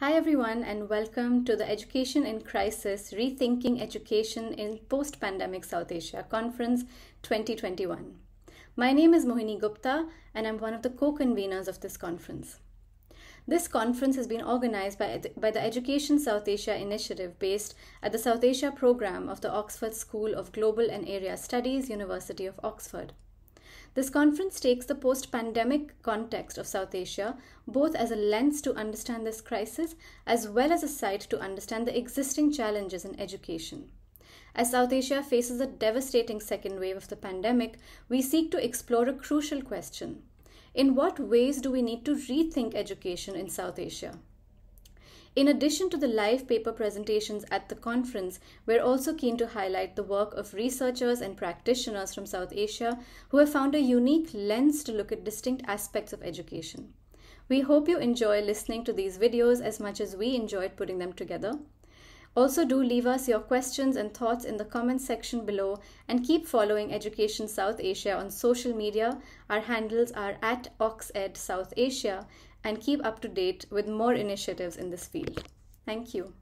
Hi, everyone, and welcome to the Education in Crisis Rethinking Education in Post Pandemic South Asia Conference 2021. My name is Mohini Gupta, and I'm one of the co conveners of this conference. This conference has been organized by, by the Education South Asia Initiative based at the South Asia program of the Oxford School of Global and Area Studies, University of Oxford. This conference takes the post pandemic context of South Asia both as a lens to understand this crisis as well as a site to understand the existing challenges in education. As South Asia faces a devastating second wave of the pandemic, we seek to explore a crucial question. In what ways do we need to rethink education in South Asia? In addition to the live paper presentations at the conference, we're also keen to highlight the work of researchers and practitioners from South Asia who have found a unique lens to look at distinct aspects of education. We hope you enjoy listening to these videos as much as we enjoyed putting them together. Also, do leave us your questions and thoughts in the comments section below and keep following Education South Asia on social media. Our handles are at OxEd South Asia and keep up to date with more initiatives in this field. Thank you.